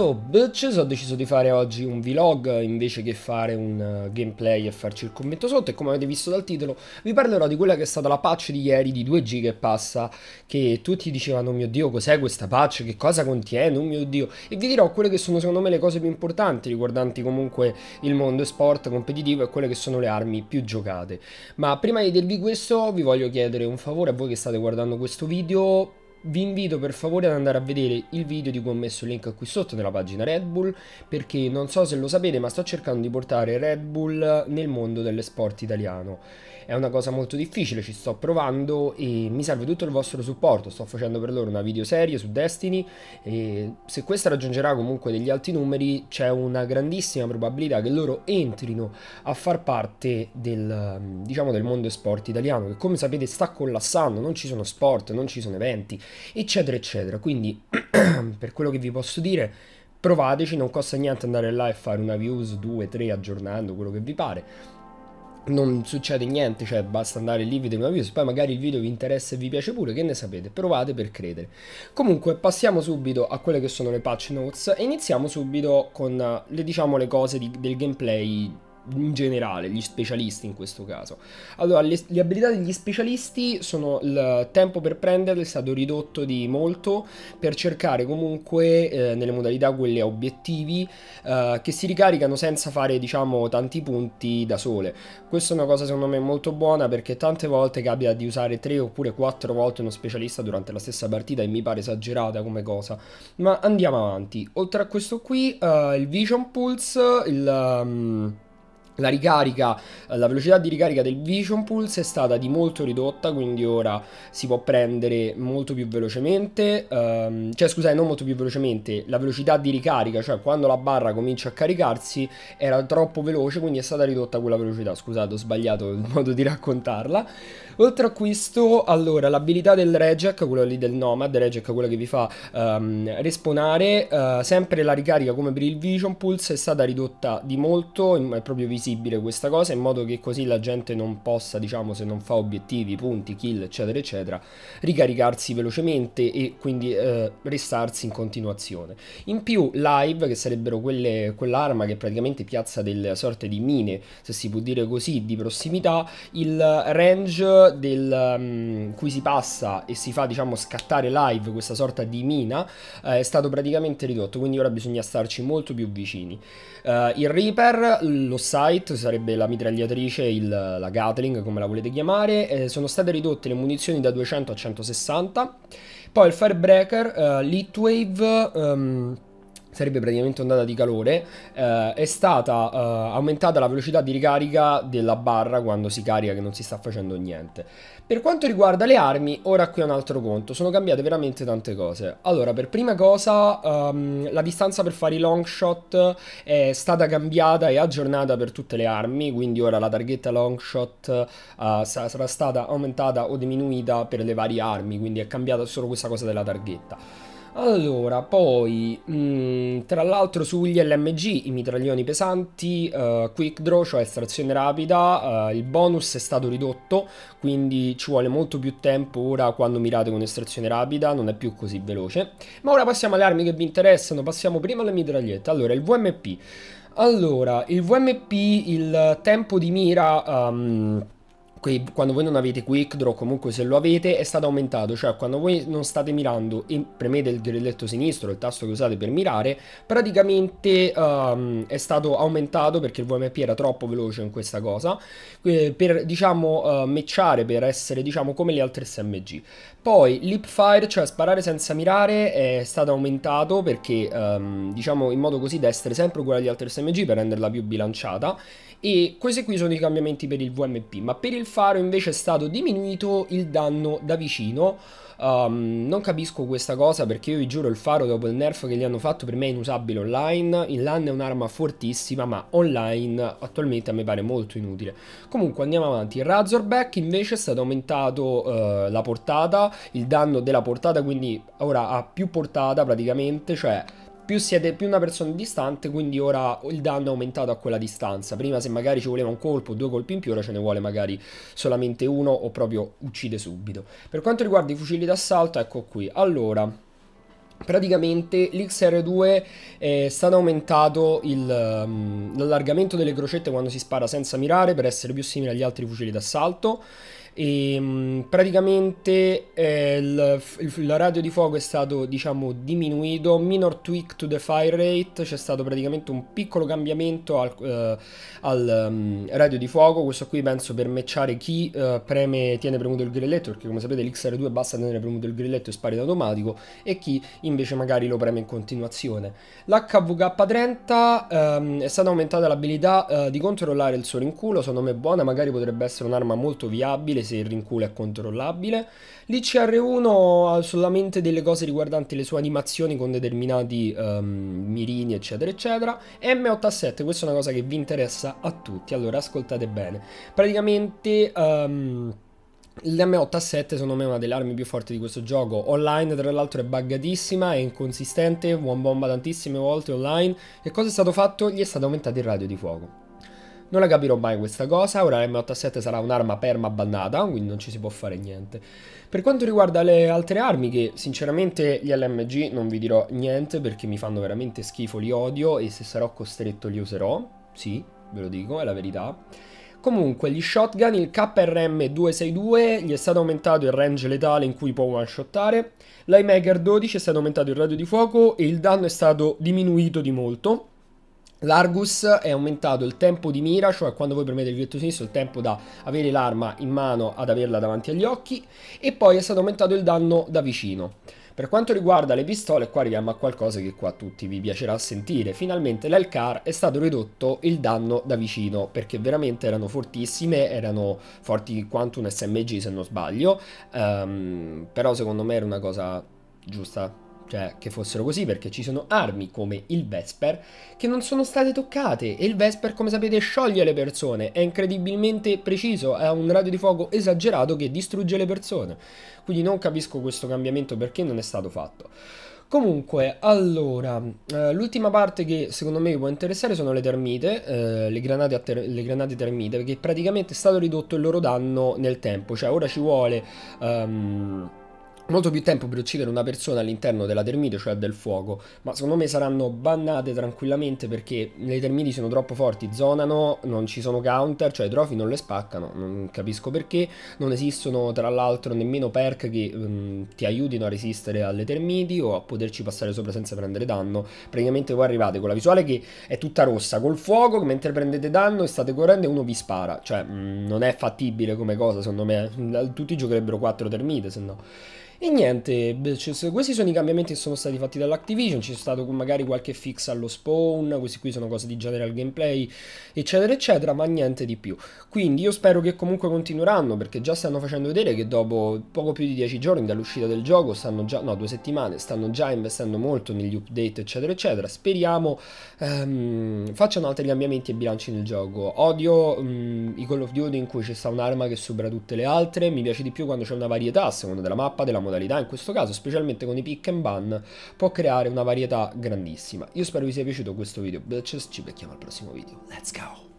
Ciao bitches, ho deciso di fare oggi un vlog invece che fare un eh, gameplay e farci il commento sotto e come avete visto dal titolo vi parlerò di quella che è stata la patch di ieri di 2 g e passa che tutti dicevano oh mio dio cos'è questa patch, che cosa contiene, oh mio dio e vi dirò quelle che sono secondo me le cose più importanti riguardanti comunque il mondo sport competitivo e quelle che sono le armi più giocate ma prima di dirvi questo vi voglio chiedere un favore a voi che state guardando questo video vi invito per favore ad andare a vedere il video di cui ho messo il link qui sotto nella pagina Red Bull perché non so se lo sapete ma sto cercando di portare Red Bull nel mondo delle sport italiano è una cosa molto difficile ci sto provando e mi serve tutto il vostro supporto sto facendo per loro una videoserie su Destiny e se questa raggiungerà comunque degli alti numeri c'è una grandissima probabilità che loro entrino a far parte del, diciamo, del mondo esport italiano che come sapete sta collassando non ci sono sport non ci sono eventi eccetera, eccetera. Quindi, per quello che vi posso dire, provateci, non costa niente andare là e fare una views 2, 3, aggiornando quello che vi pare. Non succede niente, cioè basta andare lì, vedere una views, poi magari il video vi interessa e vi piace pure, che ne sapete, provate per credere. Comunque passiamo subito a quelle che sono le patch notes e iniziamo subito con le, diciamo, le cose di, del gameplay in generale, gli specialisti in questo caso. Allora, le, le, abilità degli specialisti sono il tempo per prenderle è stato ridotto di molto per cercare comunque eh, nelle modalità quelle a obiettivi eh, che si ricaricano senza fare diciamo tanti punti da sole. Questa è una cosa secondo me molto buona perché tante volte capita di usare 3 oppure 4 volte uno specialista durante la stessa partita e mi pare esagerata come cosa. Ma andiamo avanti. Oltre a questo qui, eh, il Vision Pulse, il... Um, la ricarica, eh, la velocità di ricarica del Vision Pulse è stata di molto ridotta, quindi ora si può prendere molto più velocemente, ehm, cioè scusate, non molto più velocemente, la velocità di ricarica, cioè quando la barra comincia a caricarsi era troppo veloce, quindi è stata ridotta quella velocità, scusate, ho sbagliato il modo di raccontarla. Oltre a questo, allora, l'abilità del Regek, quello lì del Nomad, Rejack quella che vi fa ehm, respawnare, eh, sempre la ricarica come per il Vision Pulse è stata ridotta di molto, è proprio visibile possibile questa cosa in modo che così la gente non possa, diciamo, se non fa obiettivi, punti, kill, eccetera, eccetera, ricaricarsi velocemente e quindi eh, restarsi in continuazione. In più live, che sarebbero quelle, quell'arma che praticamente piazza delle sorte di mine, se si può dire così, di prossimità, il range del, um, cui si passa e si fa, diciamo, scattare live questa sorta di mina eh, è stato praticamente ridotto, quindi ora bisogna starci molto più vicini. Uh, il Reaper, lo sai, Light, sarebbe la mitragliatrice, il, la Gatling come la volete chiamare, eh, sono state ridotte le munizioni da 200 a 160, poi il Firebreaker, eh, Litwave... Ehm, sarebbe praticamente ondata di calore, eh, è stata eh, aumentata la velocità di ricarica della barra quando si carica che non si sta facendo niente. Per quanto riguarda le armi, ora qui è un altro conto, sono cambiate veramente tante cose. Allora, per prima cosa, um, la distanza per fare i long shot è stata cambiata e aggiornata per tutte le armi, quindi ora la targhetta long shot uh, sarà stata aumentata o diminuita per le varie armi, quindi è cambiata solo questa cosa della targhetta. Allora, poi, mh, mm, tra l'altro sugli LMG, i mitraglioni pesanti, uh, quick draw, cioè estrazione rapida, uh, il bonus è stato ridotto, quindi ci vuole molto più tempo ora quando mirate con estrazione rapida, non è più così veloce. Ma ora passiamo alle armi che vi interessano, passiamo prima alle mitragliette. Allora, il VMP. Allora, il VMP, il tempo di mira... Um, quei, quando voi non avete quick draw, comunque se lo avete, è stato aumentato. Cioè, quando voi non state mirando e premete il grilletto sinistro, il tasto che usate per mirare, praticamente um, è stato aumentato perché il VMP era troppo veloce in questa cosa. Eh, per diciamo uh, matchare, per essere diciamo come le altre SMG. Poi leap fire, cioè sparare senza mirare, è stato aumentato perché um, diciamo in modo così da essere sempre uguale agli altri SMG per renderla più bilanciata. E questi qui sono i cambiamenti per il VMP, ma per il faro invece è stato diminuito il danno da vicino. Um, non capisco questa cosa perché io vi giuro il faro dopo il nerf che gli hanno fatto per me è inusabile online. Il LAN è un'arma fortissima ma online attualmente a me pare molto inutile. Comunque andiamo avanti. Il Razorback invece è stato aumentato uh, la portata, il danno della portata quindi ora ha più portata praticamente, cioè più siete più una persona distante, quindi ora il danno è aumentato a quella distanza. Prima se magari ci voleva un colpo, due colpi in più, ora ce ne vuole magari solamente uno o proprio uccide subito. Per quanto riguarda i fucili d'assalto, ecco qui. Allora, Praticamente l'XR2 eh, è stato aumentato mm, l'allargamento delle crocette quando si spara senza mirare per essere più simile agli altri fucili d'assalto. E, mm, praticamente eh, il, il, la radio di fuoco è stato diciamo diminuito, minor tweak to the fire rate, c'è stato praticamente un piccolo cambiamento al, eh, al um, radio di fuoco, questo qui penso per matchare chi eh, preme, tiene premuto il grilletto, perché come sapete l'XR2 basta tenere premuto il grilletto e spari da automatico, e chi invece magari lo preme in continuazione. L'HVK30 ehm, è stata aumentata l'abilità eh, di controllare il suo rinculo, secondo me è buona, magari potrebbe essere un'arma molto viabile, se il rinculo è controllabile. L'ICR1 ha ah, solamente delle cose riguardanti le sue animazioni con determinati um, mirini, eccetera, eccetera. M87, questa è una cosa che vi interessa a tutti, allora ascoltate bene. Praticamente... Um, a 7 secondo me è una delle armi più forti di questo gioco, online tra l'altro è buggatissima, è inconsistente, one bomba tantissime volte online e cosa è stato fatto? Gli è stato aumentato il radio di fuoco. Non la capirò mai questa cosa, ora la M87 sarà un'arma perma bannata, quindi non ci si può fare niente. Per quanto riguarda le altre armi, che sinceramente gli LMG non vi dirò niente perché mi fanno veramente schifo, li odio e se sarò costretto li userò, sì, ve lo dico, è la verità. Comunque, gli shotgun, il KRM262, gli è stato aumentato il range letale in cui può one-shottare, l'iMaker 12 è stato aumentato il radio di fuoco e il danno è stato diminuito di molto, L'Argus è aumentato il tempo di mira, cioè quando voi premete il grilletto sinistro, il tempo da avere l'arma in mano ad averla davanti agli occhi, e poi è stato aumentato il danno da vicino. Per quanto riguarda le pistole, qua arriviamo a qualcosa che qua a tutti vi piacerà sentire. Finalmente l'Elcar è stato ridotto il danno da vicino, perché veramente erano fortissime, erano forti quanto un SMG se non sbaglio, um, però secondo me era una cosa giusta cioè che fossero così perché ci sono armi come il Vesper che non sono state toccate e il Vesper come sapete scioglie le persone, è incredibilmente preciso, ha un radio di fuoco esagerato che distrugge le persone, quindi non capisco questo cambiamento perché non è stato fatto. Comunque, allora, eh, l'ultima parte che secondo me vi può interessare sono le termite, eh, le, granate ter le, granate termite, perché praticamente è stato ridotto il loro danno nel tempo, cioè ora ci vuole... Um, molto più tempo per uccidere una persona all'interno della termite, cioè del fuoco, ma secondo me saranno bannate tranquillamente perché le termiti sono troppo forti, zonano, non ci sono counter, cioè i trofi non le spaccano, non capisco perché, non esistono tra l'altro nemmeno perk che um, ti aiutino a resistere alle termiti o a poterci passare sopra senza prendere danno, praticamente voi arrivate con la visuale che è tutta rossa, col fuoco, mentre prendete danno e state correndo e uno vi spara, cioè mh, mm, non è fattibile come cosa secondo me, eh. tutti giocherebbero 4 termite se no. E niente, questi sono i cambiamenti che sono stati fatti dall'Activision, c'è stato magari qualche fix allo spawn, questi qui sono cose di general gameplay, eccetera, eccetera, ma niente di più. Quindi io spero che comunque continueranno, perché già stanno facendo vedere che dopo poco più di 10 giorni dall'uscita del gioco, stanno già, no, due settimane, stanno già investendo molto negli update, eccetera, eccetera. Speriamo ehm, facciano altri cambiamenti e bilanci nel gioco. Odio ehm, i Call of Duty in cui c'è sta un'arma che supera tutte le altre, mi piace di più quando c'è una varietà, a seconda della mappa, della modalità modalità, in questo caso specialmente con i pick and ban, può creare una varietà grandissima. Io spero vi sia piaciuto questo video, ci becchiamo al prossimo video, let's go!